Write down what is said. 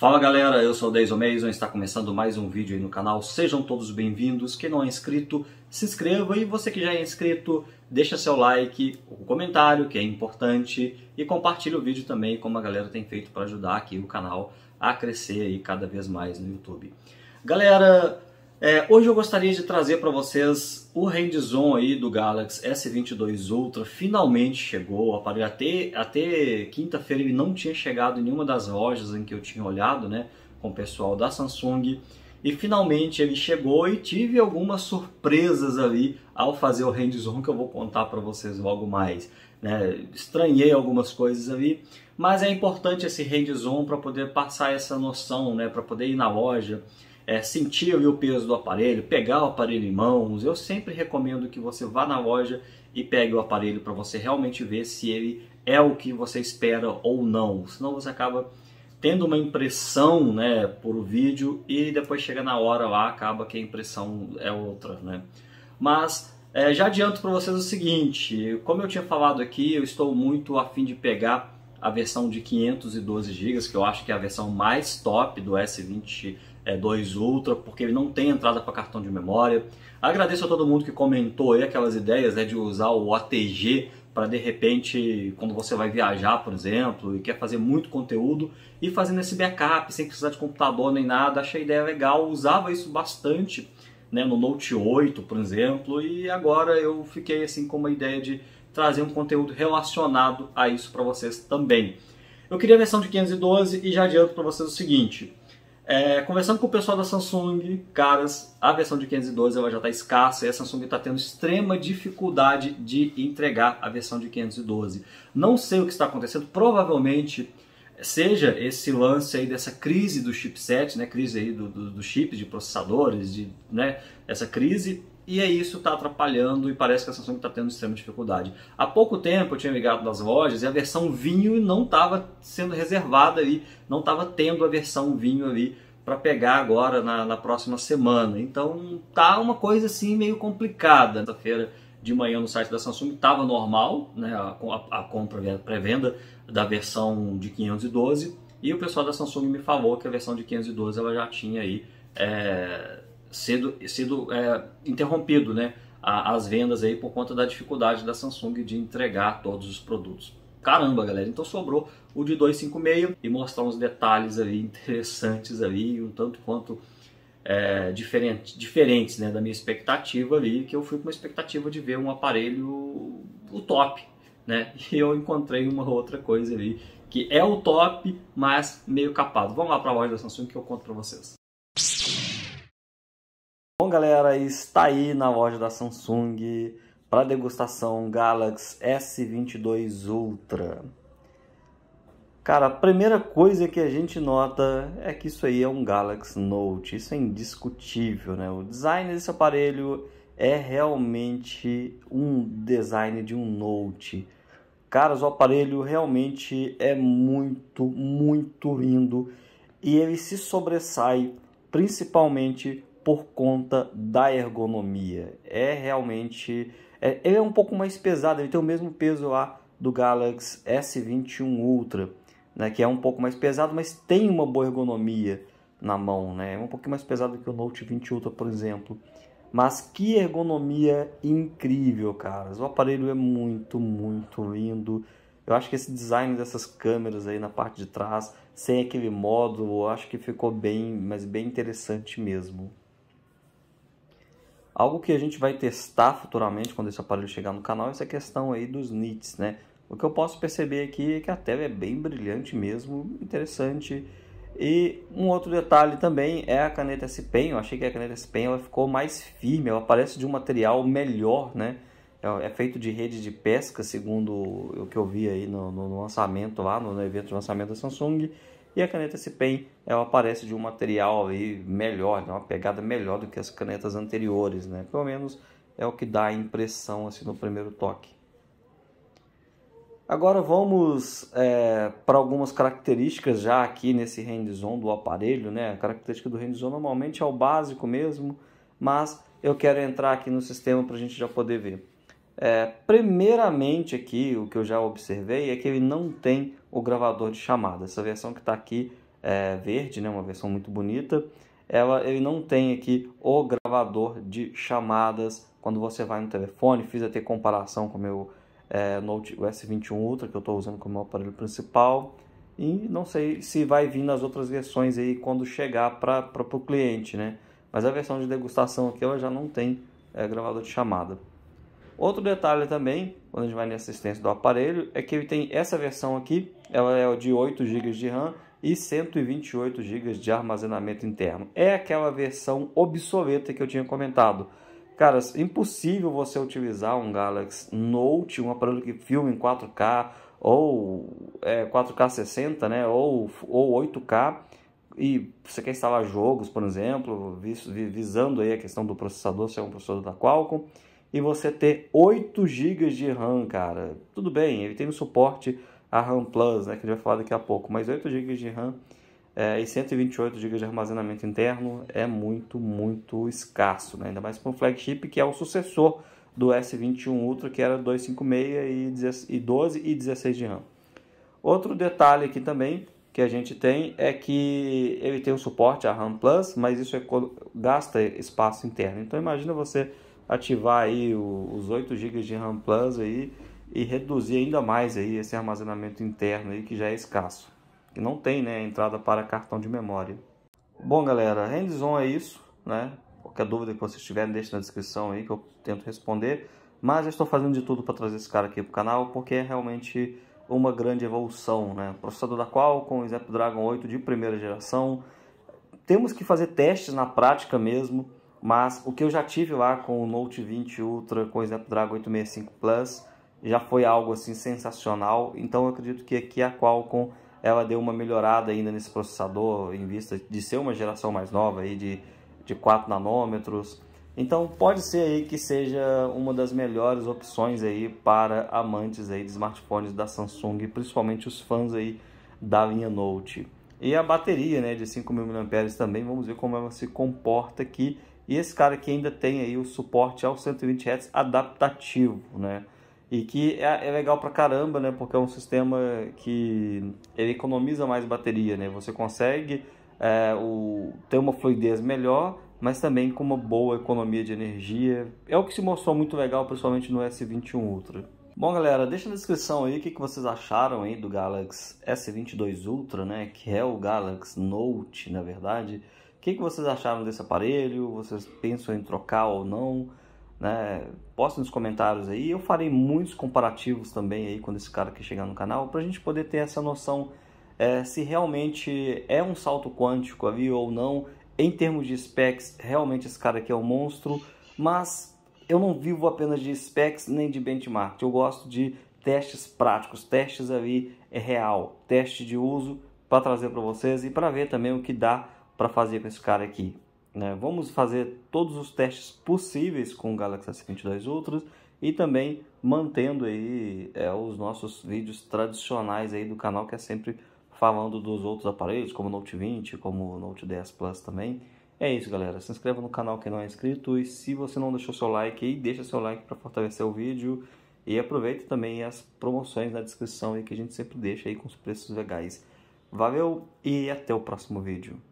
Fala galera, eu sou o Deiso Mason, está começando mais um vídeo aí no canal, sejam todos bem-vindos, quem não é inscrito, se inscreva e você que já é inscrito, deixa seu like, o um comentário que é importante e compartilha o vídeo também como a galera tem feito para ajudar aqui o canal a crescer aí cada vez mais no YouTube. Galera, é, hoje eu gostaria de trazer para vocês o hands-on aí do Galaxy S22 Ultra. Finalmente chegou, o aparelho até, até quinta-feira ele não tinha chegado em nenhuma das lojas em que eu tinha olhado, né, com o pessoal da Samsung. E finalmente ele chegou e tive algumas surpresas ali ao fazer o hands-on que eu vou contar para vocês logo mais. Né? Estranhei algumas coisas ali, mas é importante esse hands-on para poder passar essa noção, né, para poder ir na loja é, sentir o peso do aparelho, pegar o aparelho em mãos, eu sempre recomendo que você vá na loja e pegue o aparelho para você realmente ver se ele é o que você espera ou não. Senão você acaba tendo uma impressão né, por vídeo e depois chega na hora lá, acaba que a impressão é outra. Né? Mas é, já adianto para vocês o seguinte, como eu tinha falado aqui, eu estou muito afim de pegar a versão de 512 GB, que eu acho que é a versão mais top do S22 Ultra, porque ele não tem entrada para cartão de memória. Agradeço a todo mundo que comentou aí aquelas ideias né, de usar o OTG para de repente, quando você vai viajar, por exemplo, e quer fazer muito conteúdo, e fazendo esse backup sem precisar de computador nem nada, achei a ideia legal, usava isso bastante né, no Note 8, por exemplo, e agora eu fiquei assim com uma ideia de trazer um conteúdo relacionado a isso para vocês também. Eu queria a versão de 512 e já adianto para vocês o seguinte. É, conversando com o pessoal da Samsung, caras, a versão de 512 ela já está escassa e a Samsung está tendo extrema dificuldade de entregar a versão de 512. Não sei o que está acontecendo, provavelmente seja esse lance aí dessa crise do chipset, né, crise aí do, do, do chips, de processadores, de, né, essa crise, e é isso está atrapalhando e parece que a Samsung está tendo extrema dificuldade. Há pouco tempo eu tinha ligado nas lojas e a versão vinho não estava sendo reservada ali, não estava tendo a versão vinho ali para pegar agora na, na próxima semana. Então tá uma coisa assim meio complicada. Essa feira de manhã no site da Samsung estava normal, né, a, a, a compra, a pré-venda da versão de 512 e o pessoal da Samsung me falou que a versão de 512 ela já tinha aí é, sido, sido é, interrompido, né, a, as vendas aí por conta da dificuldade da Samsung de entregar todos os produtos. Caramba, galera, então sobrou o de 256 e mostrar uns detalhes ali interessantes ali, um tanto quanto é, diferente, diferentes né, da minha expectativa ali, que eu fui com uma expectativa de ver um aparelho o top, né? E eu encontrei uma outra coisa ali que é o top, mas meio capado. Vamos lá para a loja da Samsung que eu conto para vocês. Bom, galera, está aí na loja da Samsung para degustação Galaxy S22 Ultra. Cara, a primeira coisa que a gente nota é que isso aí é um Galaxy Note, isso é indiscutível, né? O design desse aparelho é realmente um design de um Note. Caras, o aparelho realmente é muito, muito lindo e ele se sobressai principalmente por conta da ergonomia. É realmente. É, ele é um pouco mais pesado, ele tem o mesmo peso lá do Galaxy S21 Ultra né, que é um pouco mais pesado, mas tem uma boa ergonomia na mão, né? É um pouquinho mais pesado que o Note 20 Ultra, por exemplo. Mas que ergonomia incrível, caras. O aparelho é muito, muito lindo. Eu acho que esse design dessas câmeras aí na parte de trás, sem aquele módulo, eu acho que ficou bem, mas bem interessante mesmo. Algo que a gente vai testar futuramente quando esse aparelho chegar no canal é essa questão aí dos nits, né? O que eu posso perceber aqui é que a tela é bem brilhante mesmo, interessante. E um outro detalhe também é a caneta S Pen. Eu achei que a caneta S Pen ela ficou mais firme, ela parece de um material melhor, né? É, é feito de rede de pesca, segundo o que eu vi aí no, no lançamento lá, no, evento de lançamento da Samsung. E a caneta S Pen ela parece de um material aí melhor, né? uma pegada melhor do que as canetas anteriores, né? Pelo menos é o que dá a impressão assim no primeiro toque. Agora vamos é, para algumas características já aqui nesse hands-on do aparelho, né? A característica do hands-on normalmente é o básico mesmo, mas eu quero entrar aqui no sistema para a gente já poder ver. É, primeiramente aqui, o que eu já observei é que ele não tem o gravador de chamada. Essa versão que está aqui é, verde, né? Uma versão muito bonita. Ela, ele não tem aqui o gravador de chamadas quando você vai no telefone. Fiz até comparação com o meu é, Note S21 Ultra, que eu estou usando como aparelho principal. E não sei se vai vir nas outras versões aí quando chegar para o cliente, né? Mas a versão de degustação aqui ela já não tem é, gravador de chamada. Outro detalhe também, quando a gente vai na assistência do aparelho, é que ele tem essa versão aqui, ela é de 8 GB de RAM e 128 GB de armazenamento interno. É aquela versão obsoleta que eu tinha comentado. Cara, impossível você utilizar um Galaxy Note, um aparelho que filma em 4K ou é, 4K 60, né, ou, ou 8K, e você quer instalar jogos, por exemplo, visando aí a questão do processador, se é um processador da Qualcomm, e você ter 8 GB de RAM, cara. Tudo bem, ele tem o suporte a RAM Plus, né, que a gente vai falar daqui a pouco, mas 8 GB de RAM é, e 128 GB de armazenamento interno é muito, muito escasso, né? ainda mais para um flagship que é o sucessor do S21 Ultra, que era 256 e 12 e 16 de RAM. Outro detalhe aqui também que a gente tem é que ele tem o um suporte a RAM Plus, mas isso é, gasta espaço interno. Então imagina você ativar aí os 8 GB de RAM Plus aí e reduzir ainda mais aí esse armazenamento interno aí que já é escasso que não tem né, entrada para cartão de memória. Bom, galera, hands-on é isso, né? Qualquer dúvida que vocês tiverem, deixe na descrição aí que eu tento responder. Mas eu estou fazendo de tudo para trazer esse cara aqui para o canal, porque é realmente uma grande evolução, né? Processador da Qualcomm, Snapdragon 8 de primeira geração. Temos que fazer testes na prática mesmo, mas o que eu já tive lá com o Note 20 Ultra, com o Snapdragon 865 Plus, já foi algo assim sensacional. Então eu acredito que aqui a Qualcomm ela deu uma melhorada ainda nesse processador em vista de ser uma geração mais nova aí de, de 4 nanômetros. Então pode ser aí que seja uma das melhores opções aí para amantes aí de smartphones da Samsung, principalmente os fãs aí da linha Note. E a bateria, né, de 5.000 mAh também, vamos ver como ela se comporta aqui. E esse cara aqui ainda tem aí o suporte ao 120 Hz adaptativo, né? E que é, é, legal pra caramba, né? Porque é um sistema que ele economiza mais bateria, né? Você consegue é, o, ter uma fluidez melhor, mas também com uma boa economia de energia. É o que se mostrou muito legal, principalmente no S21 Ultra. Bom, galera, deixa na descrição aí o que, que vocês acharam aí do Galaxy S22 Ultra, né? Que é o Galaxy Note, na verdade. O que, que vocês acharam desse aparelho? Vocês pensam em trocar ou não? né? nos comentários aí. Eu farei muitos comparativos também aí quando esse cara aqui chegar no canal, para a gente poder ter essa noção é, se realmente é um salto quântico ali ou não. Em termos de specs, realmente esse cara aqui é um monstro, mas eu não vivo apenas de specs nem de benchmark. Eu gosto de testes práticos, testes ali é real, teste de uso para trazer para vocês e para ver também o que dá para fazer com esse cara aqui. Né? Vamos fazer todos os testes possíveis com o Galaxy S22 Ultra e também mantendo aí é, os nossos vídeos tradicionais aí do canal que é sempre falando dos outros aparelhos, como o Note 20, como o Note 10 Plus também. É isso, galera. Se inscreva no canal que não é inscrito e se você não deixou seu like aí, deixa seu like para fortalecer o vídeo e aproveita também as promoções na descrição aí que a gente sempre deixa aí com os preços legais. Valeu e até o próximo vídeo.